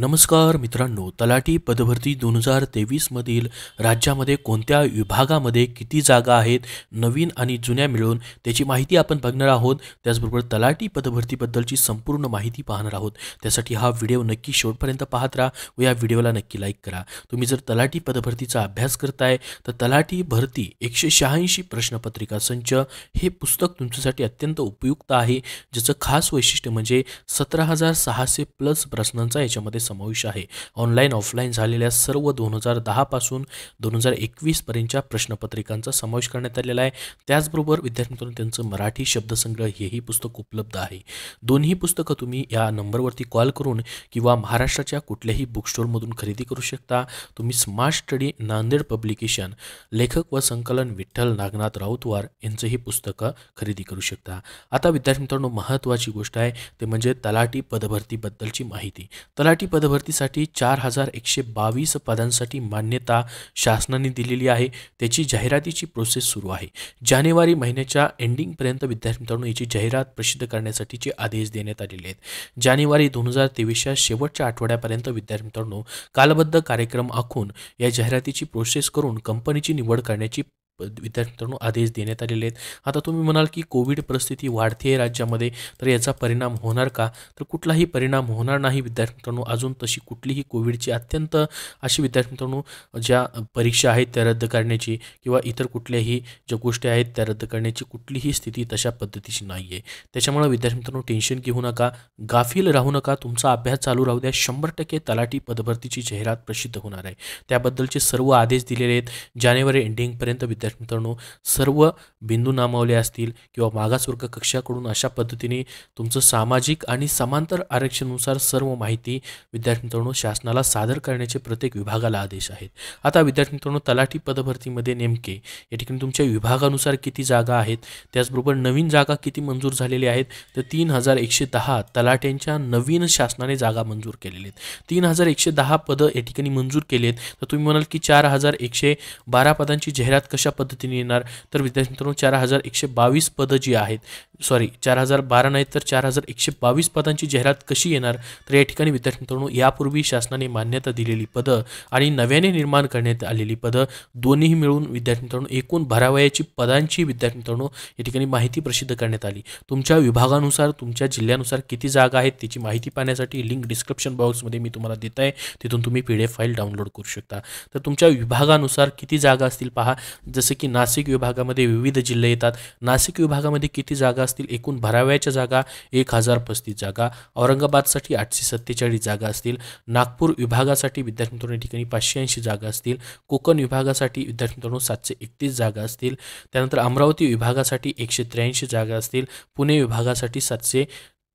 नमस्कार मित्रांनो तलाठी पदभरती दोन हजार तेवीसमधील राज्यामध्ये कोणत्या विभागामध्ये किती जागा आहेत नवीन आणि जुन्या मिळून त्याची माहिती आपण बघणार आहोत त्याचबरोबर तलाठी पदभरतीबद्दलची संपूर्ण माहिती पाहणार आहोत त्यासाठी हा व्हिडिओ नक्की शेवटपर्यंत पाहत राहा व या व्हिडिओला नक्की लाईक करा तुम्ही जर तलाठी पदभरतीचा अभ्यास करताय तर तलाठी भरती एकशे शहाऐंशी प्रश्नपत्रिका संच हे पुस्तक तुमच्यासाठी अत्यंत उपयुक्त आहे ज्याचं खास वैशिष्ट्य म्हणजे सतरा हजार सहाशे प्लस प्रश्नांचा याच्यामध्ये यामध्ये समावेश आहे ऑनलाईन ऑफलाईन झालेल्या सर्व दोन हजार दहापासून दोन हजार एकवीसपर्यंतच्या प्रश्नपत्रिकांचा समावेश करण्यात आलेला आहे त्याचबरोबर विद्यार्थ्यांकडून त्यांचं मराठी शब्दसंग्रह हेही पुस्तक उपलब्ध आहे दोन्ही पुस्तकं तुम्ही या नंबरवरती कॉल करून किंवा महाराष्ट्राच्या कुठल्याही बुकस्टोरमधून खरेदी करू शकता तुम्ही स्मार्ट स्टडी नांदेड पब्लिकेशन लेखक व संकलन विठ्ठल नागनाथ राऊतवार यांचं ही पुस्तकं खरेदी करू शकता आता विद्यार्थी मित्रांनो महत्त्वाची गोष्ट आहे ते म्हणजे तलाठी पदभरतीबद्दलची माहिती तलाठी पदभरतीसाठी चार हजार एकशे बावीस पदांसाठी मान्यता शासनाने दिलेली आहे त्याची जाहिरातीची प्रोसेस सुरू आहे जानेवारी महिन्याच्या एंडिंगपर्यंत विद्यार्थी मित्रांनो याची जाहिरात प्रसिद्ध करण्यासाठीचे आदेश देण्यात आलेले आहेत जानेवारी दोन हजार तेवीसच्या शेवटच्या आठवड्यापर्यंत विद्यार्थी मित्रांनो कालबद्ध कार्यक्रम आखून या जाहिरातीची प्रोसेस करून कंपनीची निवड करण्याची विद्यार्थी आदेश देण्यात आलेले आहेत आता तुम्ही म्हणाल की कोविड परिस्थिती वाढते आहे राज्यामध्ये तर याचा परिणाम होणार का तर कुठलाही परिणाम होणार नाही विद्यार्थी मित्रांनो अजून तशी कुठलीही कोविडची अत्यंत अशी विद्यार्थी मित्रांनो ज्या परीक्षा आहेत त्या रद्द करण्याची किंवा इतर कुठल्याही ज्या गोष्टी आहेत त्या रद्द करण्याची कुठलीही स्थिती तशा पद्धतीची नाही आहे त्याच्यामुळे विद्यार्थी मित्रांनो टेन्शन घेऊ नका गाफील राहू नका तुमचा अभ्यास चालू राहू द्या शंभर टक्के तलाठी पदभरतीची जाहिरात प्रसिद्ध होणार आहे त्याबद्दलचे सर्व आदेश दिलेले आहेत जानेवारी एंडिंगपर्यंत विद्यार्थी विद्यार्थी मित्रांनो सर्व बिंदू नामावले असतील किंवा मागासवर्ग कक्षाकडून अशा पद्धतीने तुमचं सामाजिक आणि समांतर आरक्षणानुसार सर्व माहिती विद्यार्थी मित्रांनो शासनाला सादर करण्याचे प्रत्येक विभागाला आदेश आहेत आता विद्यार्थी मित्रांनो तलाठी पदभरतीमध्ये नेमके या ठिकाणी तुमच्या विभागानुसार किती जागा आहेत त्याचबरोबर नवीन जागा किती मंजूर झालेल्या आहेत तर तीन हजार एकशे दहा तलाट्यांच्या नवीन शासनाने जागा मंजूर केलेल्या आहेत तीन हजार एकशे दहा पदं या ठिकाणी मंजूर केले आहेत तर तुम्ही म्हणाल की चार हजार एकशे बारा पदांची जाहिरात कशा पद्धतीने येणार तर विद्यार्थी मित्रांनो चार हजार एकशे बावीस पदं जी आहेत सॉरी चार हजार बारा नाहीत तर चार हजार एकशे बावीस पदांची जाहिरात कशी येणार तर या ठिकाणी विद्यार्थी मित्रांनो यापूर्वी शासनाने मान्यता दिलेली पदं आणि नव्याने निर्माण करण्यात आलेली पदं दोन्ही मिळून विद्यार्थी मित्रांनो एकूण भरावयाची पदांची विद्यार्थी मित्रांनो या ठिकाणी माहिती प्रसिद्ध करण्यात आली तुमच्या विभागानुसार तुमच्या जिल्ह्यानुसार किती जागा आहेत त्याची माहिती पाहण्यासाठी लिंक डिस्क्रिप्शन बॉक्समध्ये मी तुम्हाला देत आहे तिथून तुम्ही P D F file download करू शकता तर तुमच्या विभागानुसार किती जागा असतील पहा जसं जसं की नाशिक विभागामध्ये विविध जिल्हे येतात नाशिक विभागामध्ये किती जागा असतील एकूण भराव्याच्या जागा एक हजार पस्तीस जागा औरंगाबादसाठी आठशे सत्तेचाळीस जागा असतील नागपूर विभागासाठी विद्यार्थी मित्रांनो ठिकाणी पाचशे ऐंशी जागा असतील कोकण विभागासाठी विद्यार्थी मित्रांनो सातशे एकतीस जागा असतील त्यानंतर अमरावती विभागासाठी एकशे त्र्याऐंशी जागा असतील पुणे विभागासाठी सातशे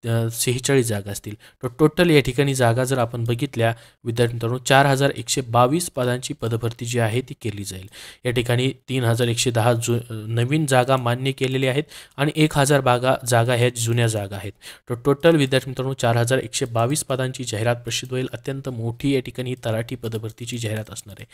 सेहेचाळीस जागा असतील तर टोटल या ठिकाणी जागा जर आपण बघितल्या विद्यार्थ्यांनो चार हजार एकशे बावीस पदांची पदभरती जी आहे ती केली जाईल या ठिकाणी तीन हजार एकशे दहा जु नवीन जागा मान्य केलेल्या आहेत आणि एक हजार बागा जागा ह्या जुन्या जागा आहेत तर टोटल विद्यार्थी मित्रांनो चार हजार एकशे बावीस पदांची जाहिरात प्रसिद्ध होईल अत्यंत मोठी या ठिकाणी ही तलाठी पदभरतीची जाहिरात असणार आहे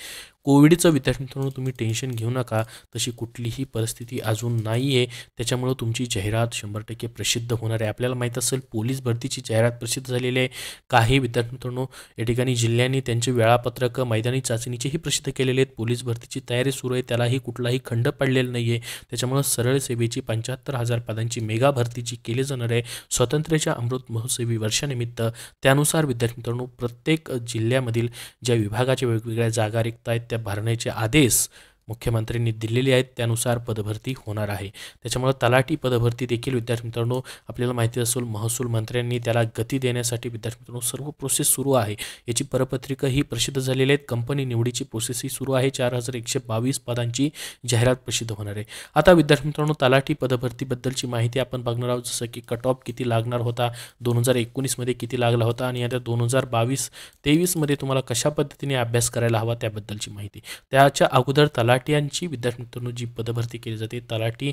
कोविडचं विद्यार्थी मित्रांनो तुम्ही टेन्शन घेऊ नका तशी कुठलीही परिस्थिती अजून नाही आहे त्याच्यामुळं तुमची जाहिरात शंभर टक्के प्रसिद्ध होणार आहे आपल्याला माहीत असेल पोलीस भरतीची जाहिरात प्रसिद्ध झालेली आहे काही विद्यार्थी मित्रांनो या ठिकाणी जिल्ह्यांनी त्यांचे वेळापत्रक मैदानी चाचणीचेही प्रसिद्ध केलेले आहेत पोलीस भरतीची तयारी सुरू आहे त्यालाही कुठलाही खंड पडलेला नाही आहे त्याच्यामुळं सरळ सेवेची पंच्याहत्तर हजार पदांची मेगा भरतीची केली जाणार आहे स्वातंत्र्याच्या अमृत महोत्सवी वर्षानिमित्त त्यानुसार विद्यार्थी मित्रांनो प्रत्येक जिल्ह्यामधील ज्या विभागाच्या वेगवेगळ्या जागा रिक्त आहेत त्या भरण्याचे आदेश मुख्यमंत्र्यांनी दिलेली आहेत त्यानुसार पदभरती होणार आहे त्याच्यामुळे तलाठी पदभरती देखील विद्यार्थी मित्रांनो आपल्याला माहिती असेल महसूल मंत्र्यांनी त्याला गती देण्यासाठी विद्यार्थी मित्रांनो सर्व प्रोसेस सुरू आहे याची परपत्रिका ही प्रसिद्ध झालेली आहेत कंपनी निवडीची प्रोसेस सुरू आहे चार हजार एकशे बावीस पदांची जाहिरात प्रसिद्ध होणार आहे आता विद्यार्थी मित्रांनो तलाठी पदभरतीबद्दलची माहिती आपण बघणार आहोत जसं की कट ऑफ किती लागणार होता दोन हजार एकोणीसमध्ये किती लागला होता आणि आता दोन हजार बावीस तेवीसमध्ये तुम्हाला कशा पद्धतीने अभ्यास करायला हवा त्याबद्दलची माहिती त्याच्या अगोदर तलाठी तलाट्यांची विद्यार्थ्यांतून जी पदभरती केली जाते तलाटी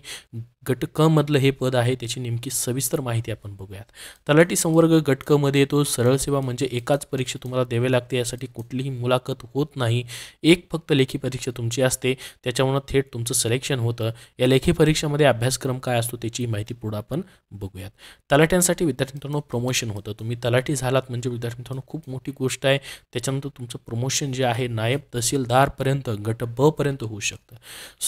गट क मधलं हे पद आहे त्याची नेमकी सविस्तर माहिती आपण बघूयात तलाठी संवर्ग गट क मध्ये येतो सरळ सेवा म्हणजे एकाच परीक्षा तुम्हाला द्यावी लागते यासाठी कुठलीही मुलाखत होत नाही एक फक्त लेखी परीक्षा तुमची असते त्याच्यामुळं थेट तुमचं सिलेक्शन होतं या लेखी परीक्षेमध्ये अभ्यासक्रम काय असतो त्याची माहिती पुढं आपण बघूयात तलाट्यांसाठी विद्यार्थ्यांतून प्रमोशन होतं तुम्ही तलाठी झालात म्हणजे विद्यार्थ्यांतून खूप मोठी गोष्ट आहे त्याच्यानंतर तुमचं प्रमोशन जे आहे नायब तहसीलदारपर्यंत गट ब पर्यंत होतं होऊ शकतं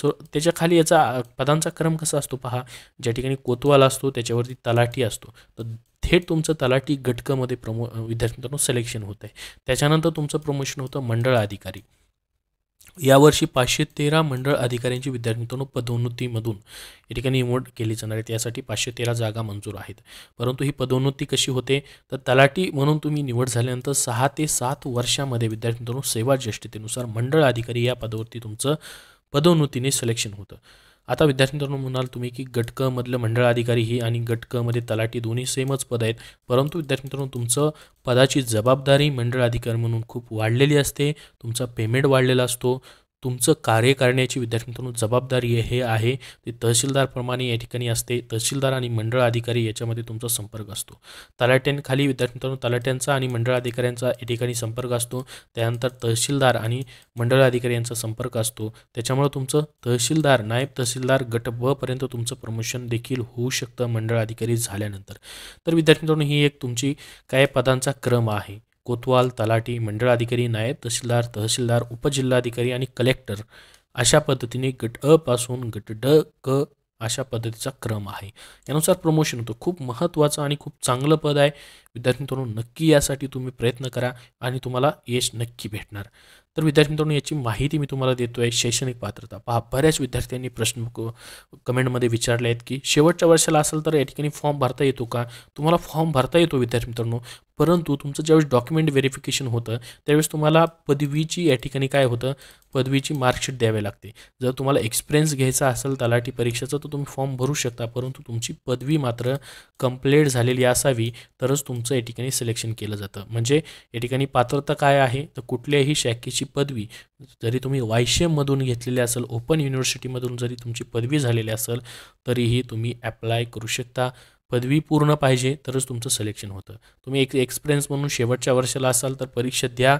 सो त्याच्या खाली याचा पदांचा क्रम कसा असतो पहा ज्या ठिकाणी कोतवाल असतो त्याच्यावरती तलाठी असतो तर थेट तुमचं तलाठी घटकामध्ये प्रमो विद्यार्थ्यांकडून सिलेक्शन होतं आहे त्याच्यानंतर तुमचं प्रमोशन होतं मंडळ अधिकारी यावर्षी पाचशे तेरा मंडळ अधिकाऱ्यांची विद्यार्थी पदोन्नतीमधून या ठिकाणी निवड केली जाणार आहे त्यासाठी पाचशे तेरा जागा मंजूर आहेत परंतु ही पदोन्नती कशी होते तर तलाठी म्हणून तुम्ही निवड झाल्यानंतर सहा ते सात वर्षामध्ये विद्यार्थी सेवा ज्येष्ठतेनुसार मंडळ अधिकारी या पदावरती तुमचं पदोन्नतीने सिलेक्शन होतं आता विद्यार्थी मित्रांनो म्हणाल तुम्ही की गट मधलं मंडळ अधिकारी ही आणि गट मध्ये तलाठी दोन्ही सेमच पद आहेत परंतु विद्यार्थी मित्रांनो तुमचं पदाची जबाबदारी मंडळ अधिकारी म्हणून खूप वाढलेली असते तुमचा पेमेंट वाढलेला असतो तुमचं कार्य करण्याची विद्यार्थी मित्रांनो जबाबदारी हे आहे ते तहसीलदारप्रमाणे या ठिकाणी असते तहसीलदार आणि मंडळ अधिकारी याच्यामध्ये तुमचा संपर्क असतो तलाट्यांखाली विद्यार्थी मित्रांनो तलाट्यांचा आणि मंडळ अधिकाऱ्यांचा या ठिकाणी संपर्क असतो त्यानंतर तहसीलदार आणि मंडळ अधिकारी यांचा संपर्क असतो त्याच्यामुळे तुमचं तहसीलदार नायब तहसीलदार गट ब पर्यंत तुमचं प्रमोशन देखील होऊ शकतं मंडळ अधिकारी झाल्यानंतर तर विद्यार्थी मित्रांनो ही एक तुमची काय पदांचा क्रम आहे कोतवाल तलाठी मंडळ अधिकारी नायब तहसीलदार तहसीलदार उपजिल्हाधिकारी आणि कलेक्टर अशा पद्धतीने गट अ पासून गट ड क अशा पद्धतीचा क्रम आहे यानुसार प्रमोशन होतं खूप महत्त्वाचं आणि खूप चांगलं पद आहे विद्यार्थी मित्रांनो नक्की यासाठी तुम्ही प्रयत्न करा आणि तुम्हाला यश नक्की भेटणार तर विद्यार्थी मित्रांनो याची माहिती मी तुम्हाला देतो आहे शैक्षणिक पात्रता पहा बऱ्याच विद्यार्थ्यांनी प्रश्न कमेंटमध्ये विचारले आहेत की शेवटच्या वर्षाला असेल तर या ठिकाणी फॉर्म भरता येतो का तुम्हाला फॉर्म भरता येतो विद्यार्थी मित्रांनो परंतु तुमचं ज्यावेळेस डॉक्युमेंट व्हेरिफिकेशन होतं त्यावेळेस तुम्हाला पदवीची या ठिकाणी काय होतं पदवीची मार्कशीट द्यावी लागते जर तुम्हाला एक्सपिरियन्स घ्यायचा असेल तलाठी परीक्षेचा तर तुम्ही फॉर्म भरू शकता परंतु तुमची पदवी मात्र कम्प्लीट झालेली असावी तरच तुम तुमचं या ठिकाणी सिलेक्शन केलं जातं म्हणजे या ठिकाणी पात्रता काय आहे तर कुठल्याही शाखेची पदवी जरी तुम्ही वायशेमधून घेतलेली असेल ओपन युनिव्हर्सिटीमधून जरी तुमची पदवी झालेली असेल तरीही तुम्ही ॲप्लाय करू शकता पदवी पूर्ण पाहिजे तरच तुमचं सिलेक्शन होतं तुम्ही एक एक्सपिरियन्स म्हणून शेवटच्या वर्षाला असाल तर परीक्षा द्या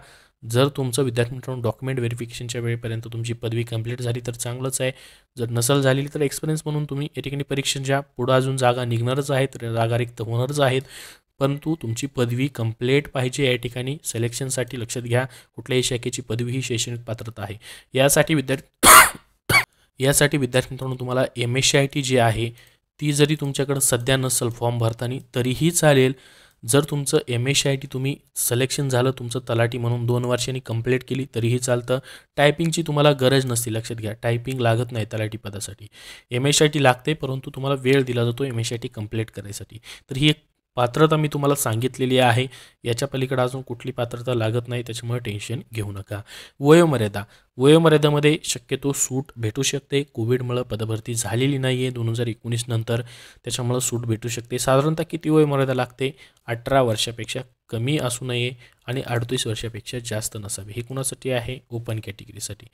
जर तुमचं विद्यार्थी मित्रांनो डॉक्युमेंट व्हेरिफिकेशनच्या वेळेपर्यंत तुमची पदवी कंप्लीट झाली तर चांगलंच आहे जर नसल झाली तर एक्सपिरियन्स म्हणून तुम्ही या ठिकाणी परीक्षा ज्या पुढं अजून जागा निघणारच आहेत जागा रिक्त होणारच आहेत परंतु तुमची पदवी कंप्लीट पाहिजे या ठिकाणी सिलेक्शनसाठी लक्षात घ्या कुठल्याही शाखेची पदवी ही शैक्षणिक पात्रता आहे यासाठी विद्यार्थी यासाठी विद्यार्थी मित्रांनो तुम्हाला M S C I T जी आहे ती जरी तुमच्याकडं सध्या नसेल फॉर्म भरताना तरीही चालेल जर तुमचं M S C I T तुम्ही सिलेक्शन झालं तुमचं तलाठी म्हणून दोन वर्षांनी कंप्लीट केली तरीही चालतं टायपिंगची तुम्हाला गरज नसते लक्षात घ्या टायपिंग लागत नाही तलाठी पदासाठी M S C I T लागते परंतु तुम्हाला वेळ दिला जातो M S C I T complete करायसाठी तर ही एक पात्रता मी तुम्हाला सांगितलेली आहे याच्या पलीकडे अजून कुठली पात्रता लागत नाही त्याच्यामुळे टेन्शन घेऊ नका वयोमर्यादा वयोमर्यादेमध्ये शक्यतो सूट भेटू शकते कोविडमुळं पदभरती झालेली नाही आहे दोन हजार एकोणीसनंतर त्याच्यामुळं सूट भेटू शकते साधारणतः किती वयोमर्यादा लागते अठरा वर्षापेक्षा कमी असू नये आणि अडतीस वर्षापेक्षा जास्त नसावे हे कुणासाठी आहे ओपन कॅटेगरीसाठी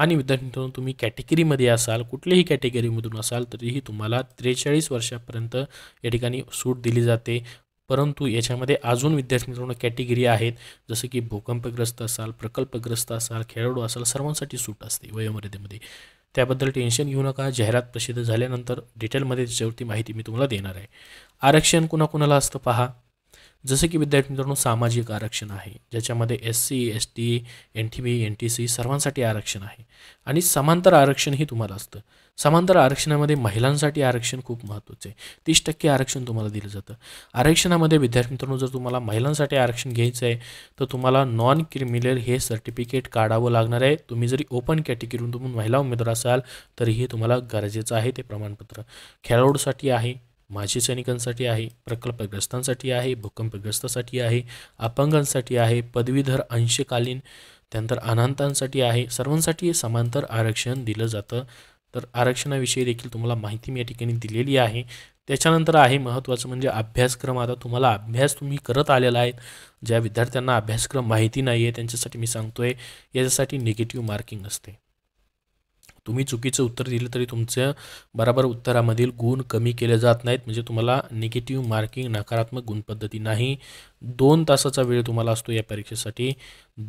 आणि विद्यार्थी मित्रांनो तुम्ही कॅटेगरीमध्ये असाल कुठल्याही कॅटेगरीमधून असाल तरीही तुम्हाला त्रेचाळीस वर्षापर्यंत या ठिकाणी सूट दिली जाते परंतु याच्यामध्ये अजून विद्यार्थी मित्रांनो कॅटेगरी आहेत जसं की भूकंपग्रस्त असाल प्रकल्पग्रस्त असाल खेळाडू असाल सर्वांसाठी सूट असते वयोमर्यादेमध्ये त्याबद्दल टेन्शन घेऊ नका जाहिरात प्रसिद्ध झाल्यानंतर डिटेलमध्ये त्याच्यावरती माहिती मी तुम्हाला देणार आहे आरक्षण कुणाकुणाला असतं पहा जसं की विद्यार्थी मित्रांनो सामाजिक आरक्षण आहे ज्याच्यामध्ये S C S T N T B N T C सर्वांसाठी आरक्षण आहे आणि समांतर आरक्षणही तुम्हाला असतं समांतर आरक्षणामध्ये महिलांसाठी आरक्षण खूप महत्त्वाचं आहे तीस टक्के आरक्षण तुम्हाला दिलं जातं आरक्षणामध्ये विद्यार्थी मित्रांनो जर तुम्हाला महिलांसाठी आरक्षण घ्यायचं आहे तर तुम्हाला नॉन क्रिमिनल हे सर्टिफिकेट काढावं लागणार आहे तुम्ही जरी ओपन कॅटेगरीतून महिला उमेदवार असाल तरीही तुम्हाला गरजेचं आहे ते प्रमाणपत्र खेळाडूसाठी आहे माजी सैनिकांसाठी आहे प्रकल्पग्रस्तांसाठी आहे भूकंपग्रस्तासाठी आहे अपंगांसाठी आहे पदवीधर अंशकालीन त्यानंतर अनंतांसाठी आहे सर्वांसाठी समांतर आरक्षण दिलं जातं तर आरक्षणाविषयी देखील तुम्हाला माहिती मी या ठिकाणी दिलेली आहे त्याच्यानंतर आहे महत्त्वाचं म्हणजे अभ्यासक्रम आता तुम्हाला अभ्यास तुम्ही करत आलेला आहेत ज्या विद्यार्थ्यांना अभ्यासक्रम माहिती नाही आहे त्यांच्यासाठी मी सांगतो आहे याच्यासाठी निगेटिव्ह मार्किंग असते तुम्ही चुकीचं उत्तर दिलं तरी तुमचं बराबर उत्तरामधील गुण कमी केले जात नाहीत म्हणजे तुम्हाला निगेटिव्ह मार्किंग नकारात्मक गुणपद्धती नाही दोन तासाचा वेळ तुम्हाला असतो या परीक्षेसाठी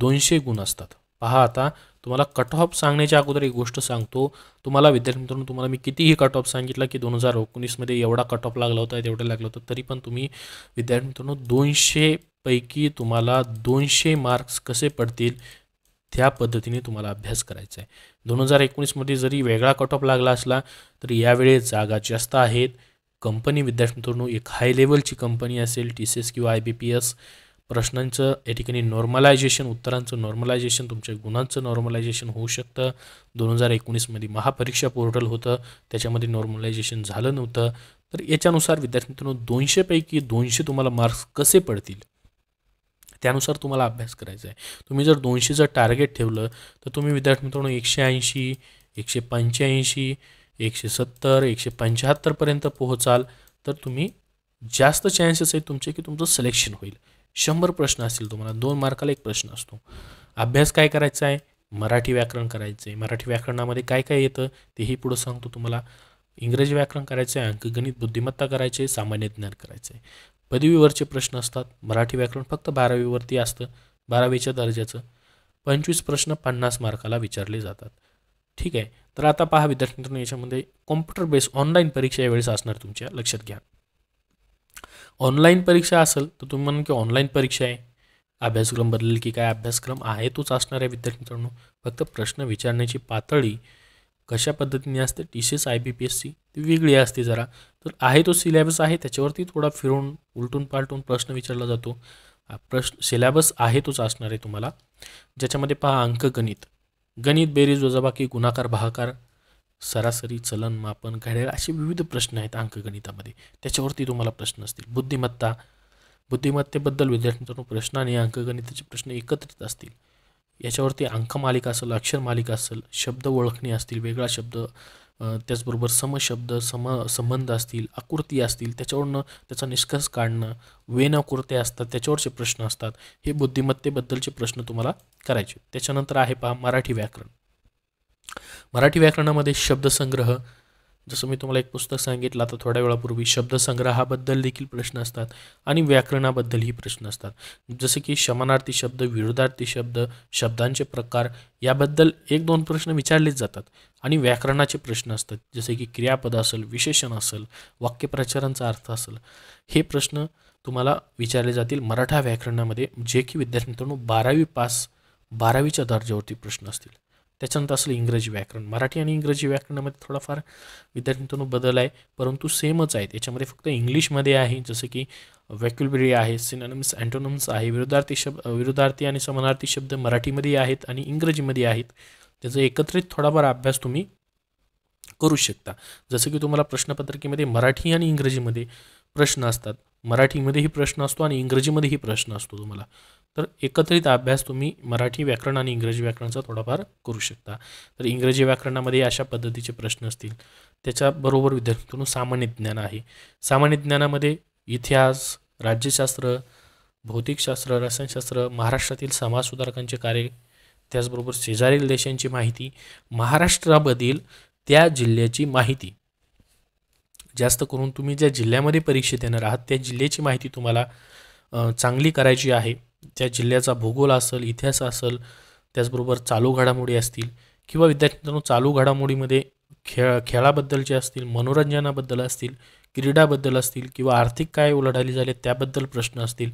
दोनशे गुण असतात पहा आता तुम्हाला कट ऑफ सांगण्याच्या अगोदर एक गोष्ट सांगतो तुम्हाला विद्यार्थी मित्रांनो तुम्हाला मी कितीही कट ऑफ सांगितला की दोन हजार एकोणीसमध्ये एवढा कट ऑफ लागला होता तेवढं लागलं होतं तरी पण तुम्ही विद्यार्थी मित्रांनो दोनशेपैकी तुम्हाला दोनशे मार्क्स कसे पडतील त्या पद्धतीने तुम्हाला अभ्यास करायचा आहे दोन हजार एकोणीसमध्ये जरी वेगळा कट ऑफ लागला असला तरी यावेळेस जागा जास्त आहेत कंपनी विद्यार्थी मित्रांनो एक हाय लेवलची कंपनी असेल टी सी एस किंवा आय बी पी एस प्रश्नांचं या ठिकाणी नॉर्मलायझेशन उत्तरांचं नॉर्मलायझेशन तुमच्या गुणांचं नॉर्मलायझेशन होऊ शकतं दोन हजार एकोणीसमध्ये महापरीक्षा पोर्टल होतं त्याच्यामध्ये नॉर्मलायझेशन झालं नव्हतं तर याच्यानुसार विद्यार्थी मित्रांनो दोनशेपैकी दोनशे तुम्हाला मार्क्स कसे पडतील त्यानुसार तुम्हाला अभ्यास करायचा आहे तुम्ही जर जर टार्गेट ठेवलं तर तुम्ही विद्यार्थी मित्रांनो एकशे ऐंशी एकशे पंच्याऐंशी एकशे सत्तर एकशे पंच्याहत्तरपर्यंत पोहोचाल तर तुम्ही जास्त चान्सेस आहेत तुमचे की तुमचं सिलेक्शन होईल शंभर प्रश्न असतील तुम्हाला दोन मार्काला एक प्रश्न असतो अभ्यास काय करायचा आहे मराठी व्याकरण करायचं आहे मराठी व्याकरणामध्ये काय काय येतं तेही पुढं सांगतो तुम्हाला इंग्रजी व्याकरण करायचं आहे अंकगणित बुद्धिमत्ता करायचे सामान्य ज्ञान करायचं आहे पदवीवरचे प्रश्न असतात मराठी व्याकरण फक्त बारावीवरती असतं बारावीच्या दर्जाचं पंचवीस प्रश्न पन्नास मार्काला विचारले जातात ठीक आहे तर आता पहा विद्यार्थी मित्रांनो याच्यामध्ये कॉम्प्युटर बेस ऑनलाईन परीक्षा यावेळेस असणार तुमच्या लक्षात घ्या ऑनलाईन परीक्षा असेल तर तुम्ही म्हणून की ऑनलाईन परीक्षा आहे अभ्यासक्रम बदलेल की काय अभ्यासक्रम आहे तोच असणार आहे विद्यार्थी मित्रांनो फक्त प्रश्न विचारण्याची पातळी कशा पद्धतीने असते T C S I B P S C ती वेगळी असते जरा तर आहे तो सिलेबस आहे त्याच्यावरती थोडा फिरून उलटून पालटून प्रश्न विचारला जातो प्रश्न सिलेबस आहे तोच असणार आहे तुम्हाला ज्याच्यामध्ये पहा अंक गणित गणित बेरीज वजाबाकी गुणाकार भाकार सरासरी चलन मापन घड्याळ असे विविध प्रश्न आहेत अंकगणितामध्ये त्याच्यावरती तुम्हाला प्रश्न असतील बुद्धिमत्ता बुद्धिमत्तेबद्दल विद्यार्थ्यांचा प्रश्न आणि अंकगणिताचे प्रश्न एकत्रित असतील याच्यावरती अंक मालिका असेल अक्षर मालिका असेल शब्द ओळखणी असतील वेगळा शब्द त्याचबरोबर समशब्द सम संबंध असतील आकृती असतील त्याच्यावरनं त्याचा निष्कर्ष काढणं वेन असतात त्याच्यावरचे प्रश्न असतात हे बुद्धिमत्तेबद्दलचे प्रश्न तुम्हाला करायचे त्याच्यानंतर आहे पहा मराठी व्याकरण मराठी व्याकरणामध्ये शब्दसंग्रह जसं मी तुम्हाला एक पुस्तक सांगितलं आता थोड्या वेळापूर्वी शब्दसंग्रहाबद्दल देखील प्रश्न असतात आणि व्याकरणाबद्दलही प्रश्न असतात जसं की शमनार्थी शब्द विरोधार्थी शब्द शब्दांचे प्रकार याबद्दल एक दोन प्रश्न विचारलेच जातात आणि व्याकरणाचे प्रश्न असतात जसे की क्रियापद असेल विशेषण असेल वाक्यप्रचारांचा अर्थ असेल हे प्रश्न तुम्हाला विचारले जातील मराठा व्याकरणामध्ये जे की विद्यार्थी मित्रांनो बारावी पास बारावीच्या दर्जावरती प्रश्न असतील त्याच्यानंतर असलं इंग्रजी व्याकरण मराठी आणि इंग्रजी व्याकरणामध्ये थोडाफार विद्यार्थ्यांतून बदल आहे परंतु सेमच आहे याच्यामध्ये फक्त इंग्लिशमध्ये आहे जसं की वॅक्युलबरी आहे सिनॉनिम्स अँटोनम्स आहे विरोधार्थी शब्द विरोधार्थी आणि समानार्थी शब्द मराठीमध्ये आहेत आणि इंग्रजीमध्ये आहेत त्याचा एकत्रित थोडाफार अभ्यास तुम्ही करू शकता जसं की तुम्हाला प्रश्नपत्रिकेमध्ये मराठी आणि इंग्रजीमध्ये प्रश्न असतात मराठीमध्येही प्रश्न असतो आणि इंग्रजीमध्येही प्रश्न असतो तुम्हाला तर एकत्रित अभ्यास तुम्ही मराठी व्याकरण आणि इंग्रजी व्याकरणचा थोडाफार करू शकता तर इंग्रजी व्याकरणामध्ये अशा पद्धतीचे प्रश्न असतील त्याच्याबरोबर विद्यार्थ्यांकडून सामान्य ज्ञान आहे सामान्य ज्ञानामध्ये इतिहास राज्यशास्त्र भौतिकशास्त्र रसायनशास्त्र महाराष्ट्रातील समाजसुधारकांचे कार्य त्याचबरोबर शेजारील देशांची माहिती महाराष्ट्रामधील त्या जिल्ह्याची माहिती जास्त करून तुम्ही ज्या जिल्ह्यामध्ये परीक्षा देणार आहात त्या जिल्ह्याची माहिती तुम्हाला चांगली करायची आहे त्या जिल्ह्याचा भूगोल असेल इतिहास असेल त्याचबरोबर चालू घडामोडी असतील किंवा विद्यार्थ्यांनो चालू घडामोडीमध्ये खेळ खेळाबद्दलचे असतील मनोरंजनाबद्दल असतील क्रीडाबद्दल असतील किंवा आर्थिक काय उलाढाली झाले त्याबद्दल प्रश्न असतील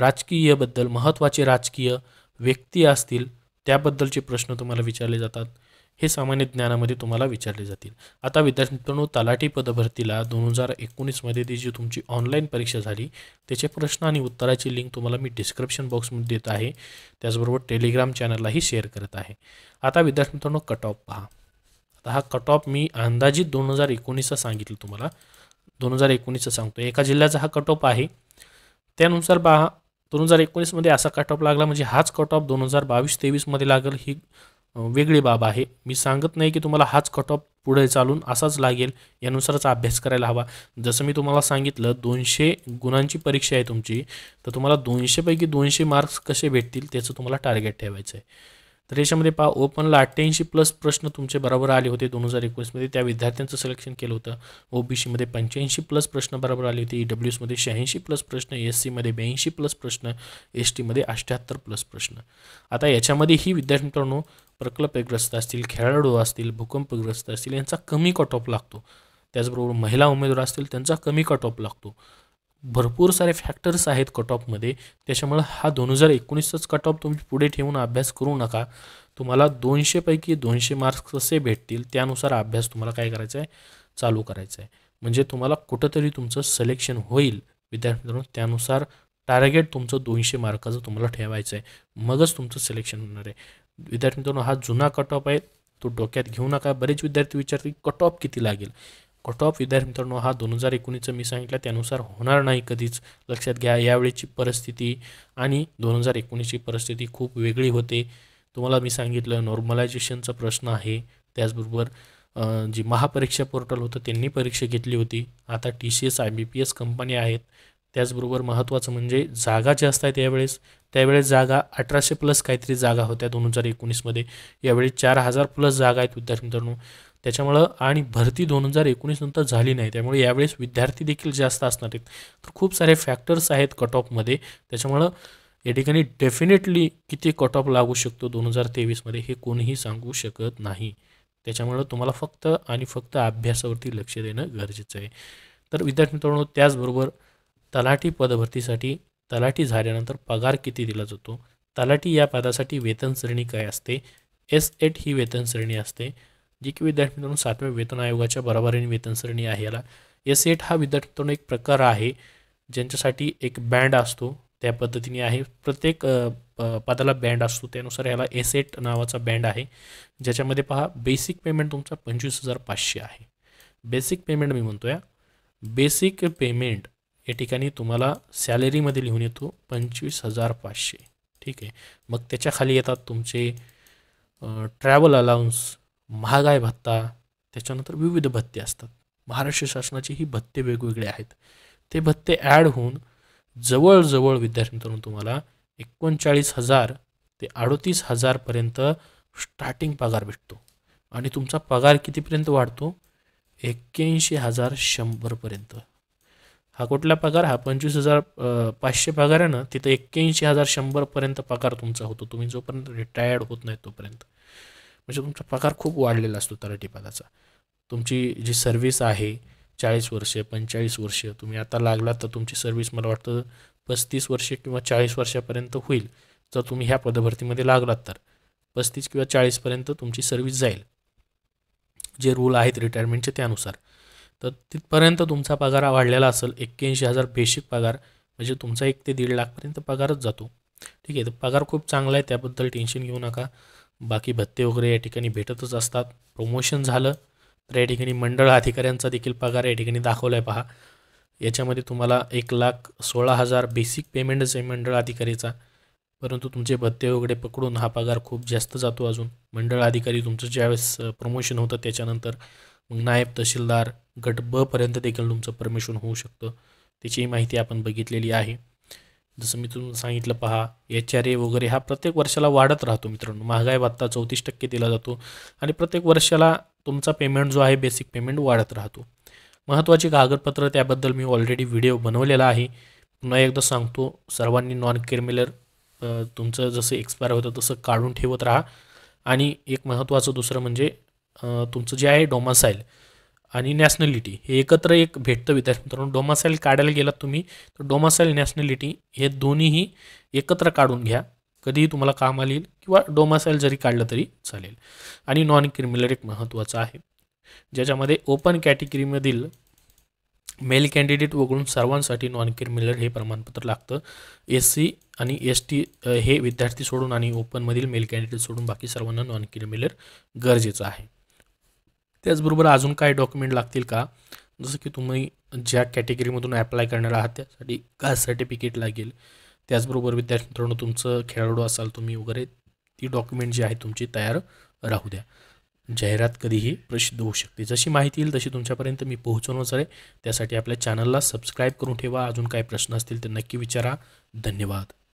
राजकीयबद्दल महत्त्वाचे राजकीय व्यक्ती असतील त्याबद्दलचे प्रश्न तुम्हाला विचारले जातात हे सामान्य ज्ञानामध्ये तुम्हाला विचारले जातील आता विद्यार्थी मित्रांनो तलाठी पदभरतीला दोन हजार एकोणीसमध्ये ती जी तुमची ऑनलाईन परीक्षा झाली त्याचे प्रश्न आणि उत्तराची लिंक तुम्हाला मी डिस्क्रिप्शन बॉक्समध्ये देत आहे त्याचबरोबर टेलिग्राम चॅनललाही शेअर करत आहे आता विद्यार्थी मित्रांनो कट ऑफ पहा आता हा कट ऑफ मी अंदाजित दोन हजार एकोणीसचा सांगितलं तुम्हाला दोन हजार एकोणीसचा सांगतो एका जिल्ह्याचा हा कट ऑफ आहे त्यानुसार पहा दोन हजार एकोणीसमध्ये असा कट ऑफ लागला म्हणजे हाच कट ऑफ दोन हजार बावीस तेवीसमध्ये लागेल ही वेगळी बाब आहे मी सांगत नाही की तुम्हाला हाच कट ऑफ पुढे चालून असाच लागेल यानुसारच अभ्यास करायला हवा जसं मी तुम्हाला सांगितलं दोनशे गुणांची परीक्षा आहे तुमची तर तुम्हाला दोनशेपैकी दोनशे मार्क्स कसे भेटतील त्याचं तुम्हाला टार्गेट ठेवायचं आहे तर याच्यामध्ये पहा ओपनला अठ्ठ्याऐंशी प्लस प्रश्न तुमचे बरोबर आले होते दोन हजार एकवीसमध्ये त्या विद्यार्थ्यांचं सिलेक्शन केलं होतं ओबीसीमध्ये पंच्याऐंशी प्लस प्रश्न बरोबर आले होते ई e डब्ल्यू एसमध्ये शहाऐंशी प्लस प्रश्न एस सीमध्ये ब्याऐंशी प्लस प्रश्न एस टीमध्ये अठ्ठ्याहत्तर प्लस प्रश्न आता याच्यामध्ये ही विद्यार्थी मित्रांनो प्रकल्पग्रस्त असतील खेळाडू असतील भूकंपग्रस्त असतील यांचा कमी कट ऑफ लागतो त्याचबरोबर महिला उमेदवार असतील त्यांचा कमी कट ऑफ लागतो भरपूर सारे फॅक्टर्स आहेत कट ऑफमध्ये त्याच्यामुळे हा दोन हजार एकोणीसचाच कट ऑफ तुम्ही पुढे ठेवून अभ्यास करू नका तुम्हाला दोनशेपैकी दोनशे मार्क्स कसे भेटतील त्यानुसार अभ्यास तुम्हाला काय करायचा आहे चालू करायचा आहे म्हणजे तुम्हाला कुठंतरी तुमचं सिलेक्शन होईल विद्यार्थी मित्रांनो त्यानुसार टार्गेट तुमचं दोनशे मार्काचं तुम्हाला ठेवायचं आहे मगच तुमचं सिलेक्शन होणार आहे विद्यार्थी मित्रांनो हा जुना कट ऑफ आहे तो डोक्यात घेऊ नका बरेच विद्यार्थी विचारतील कट ऑफ किती लागेल कट ऑफ विद्यार्थी मित्रांनो हा दोन हजार एकोणीसचं मी सांगितलं त्यानुसार होणार नाही कधीच लक्षात घ्या यावेळेची परिस्थिती आणि दोन हजार एकोणीसची परिस्थिती खूप वेगळी होते तुम्हाला मी सांगितलं नॉर्मलायझेशनचा प्रश्न आहे त्याचबरोबर जी महापरीक्षा पोर्टल होतं त्यांनी परीक्षा घेतली होती आता T C S I B P S कंपन्या आहेत त्याचबरोबर महत्त्वाचं म्हणजे जागा जास्त आहेत यावेळेस त्यावेळेस जागा अठराशे प्लस काहीतरी जागा होत्या दोन हजार एकोणीसमध्ये यावेळी चार हजार प्लस जागा आहेत विद्यार्थी मित्रांनो त्याच्यामुळं आणि भरती दोन हजार एकोणीस नंतर झाली नाही त्यामुळे यावेळेस विद्यार्थी देखील जास्त असणार आहेत तर खूप सारे फॅक्टर्स आहेत कट ऑफमध्ये त्याच्यामुळं या ठिकाणी डेफिनेटली किती कट ऑफ लागू शकतो दोन हजार तेवीसमध्ये हे कोणीही सांगू शकत नाही त्याच्यामुळं तुम्हाला फक्त आणि फक्त अभ्यासावरती लक्ष देणं गरजेचं आहे तर विद्यार्थी मित्रांनो त्याचबरोबर तलाठी पदभरतीसाठी तलाठी झाल्यानंतर पगार किती दिला जातो तलाठी या पदासाठी वेतन श्रेणी काय असते एस एट ही वेतन श्रेणी असते जे की विद्यार्थी मित्रांनो सातव्या वेतन आयोगाच्या बराबरीने वेतन आहे याला एस एट हा विद्यार्थी मित्रांनो एक प्रकार आहे ज्यांच्यासाठी एक बँड असतो त्या पद्धतीने आहे प्रत्येक पदाला बँड असतो त्यानुसार ह्याला एसेट नावाचा बँड आहे ज्याच्यामध्ये पहा बेसिक पेमेंट तुमचा पंचवीस हजार पाचशे आहे बेसिक पेमेंट मी म्हणतो या बेसिक पेमेंट या ठिकाणी तुम्हाला सॅलरीमध्ये लिहून येतो पंचवीस हजार पाचशे ठीक आहे मग त्याच्या खाली येतात तुमचे ट्रॅव्हल अलाउन्स महागाय भत्ता त्याच्यानंतर विविध भत्ते असतात महाराष्ट्र शासनाचे ही भत्ते वेगवेगळे आहेत ते भत्ते ॲड होऊन जवळजवळ विद्यार्थ्यांतून तुम्हाला एकोणचाळीस हजार ते अडतीस हजारपर्यंत स्टार्टिंग पगार भेटतो आणि तुमचा पगार कितीपर्यंत वाढतो एक्क्याऐंशी हजार शंभरपर्यंत हा कुठला पगार हा पंचवीस हजार पाचशे पगार आहे ना तिथं एक्क्याऐंशी हजार शंभरपर्यंत पगार तुमचा होतो तुम्ही जोपर्यंत रिटायर्ड होत नाही तोपर्यंत म्हणजे तुमचा पगार खूप वाढलेला असतो पदाचा तुमची जी सर्व्हिस आहे चाळीस वर्ष पंचेचाळीस वर्ष तुम्ही आता लागलात तर तुमची सर्व्हिस मला वाटतं पस्तीस वर्षे किंवा चाळीस वर्षापर्यंत होईल जर तुम्ही ह्या पदभरतीमध्ये लागलात तर पस्तीस किंवा चाळीसपर्यंत तुमची सर्व्हिस जाईल जे रूल आहेत रिटायरमेंटचे त्यानुसार तर तिथपर्यंत तुमचा पगार वाढलेला असेल एक्क्याऐंशी हजार बेसिक पगार म्हणजे तुमचा एक ते दीड लाखपर्यंत पगारच जातो ठीक आहे तर पगार खूप चांगला आहे त्याबद्दल टेन्शन घेऊ नका बाकी भत्ते वगैरे या ठिकाणी भेटतच असतात प्रमोशन झालं तर या ठिकाणी मंडळ अधिकाऱ्यांचा देखील पगार या ठिकाणी दाखवला आहे पहा याच्यामध्ये तुम्हाला एक लाख सोळा हजार बेसिक पेमेंटच आहे मंडळ अधिकारीचा परंतु तुमचे भत्ते वगैरे पकडून हा पगार खूप जास्त जातो अजून मंडळ अधिकारी तुमचं ज्यावेळेस प्रमोशन होतं त्याच्यानंतर मग नायब तहसीलदार गट बपर्यंत देखील तुमचं परमिशन होऊ शकतं त्याचीही माहिती आपण बघितलेली आहे जसं मी तुम्ही सांगितलं पहा एच आर ए वगैरे हा प्रत्येक वर्षाला वाढत राहतो मित्रांनो महागाई भत्ता चौतीस टक्के दिला जातो आणि प्रत्येक वर्षाला तुमचा पेमेंट जो आहे बेसिक पेमेंट वाढत राहतो महत्त्वाची कागदपत्रं त्याबद्दल मी ऑलरेडी व्हिडिओ बनवलेला आहे पुन्हा एकदा सांगतो सर्वांनी नॉन क्रिमिलर तुमचं जसं एक्सपायर होतं तसं काढून ठेवत राहा आणि एक महत्त्वाचं दुसरं म्हणजे तुमचं जे आहे डोमासाईल आणि नॅशनॅलिटी हे एकत्र एक भेटतं विद्यार्थी मित्रांनो डोमासाईल काढायला गेलात तुम्ही तर डोमासाईल नॅशनॅलिटी हे दोन्हीही एकत्र काढून घ्या कधीही तुम्हाला काम येईल किंवा डोमासाईल जरी काढलं तरी चालेल आणि नॉन क्रिमिनल एक महत्त्वाचं आहे ज्याच्यामध्ये ओपन कॅटेगरीमधील मेल कॅन्डिडेट वगळून सर्वांसाठी नॉन क्रिमिनल हे प्रमाणपत्र लागतं एस सी आणि एस टी हे विद्यार्थी सोडून आणि ओपनमधील मेल कॅन्डिडेट सोडून बाकी सर्वांना नॉन क्रिमिनल गरजेचं आहे त्याचबरोबर अजून काय डॉक्युमेंट लागतील का जसं की तुम्ही ज्या कॅटेगरीमधून अप्लाय करणार आहात त्यासाठी कास्ट सर्टिफिकेट लागेल त्याचबरोबर विद्यार्थी मित्रांनो तुमचं खेळाडू असाल तुम्ही वगैरे ती डॉक्युमेंट जी आहे तुमची तयार राहू द्या जाहिरात कधीही प्रसिद्ध होऊ शकते जशी माहिती येईल तशी तुमच्यापर्यंत मी पोहोचवणंच आहे त्यासाठी आपल्या चॅनलला सबस्क्राईब करून ठेवा अजून काही प्रश्न असतील तर नक्की विचारा धन्यवाद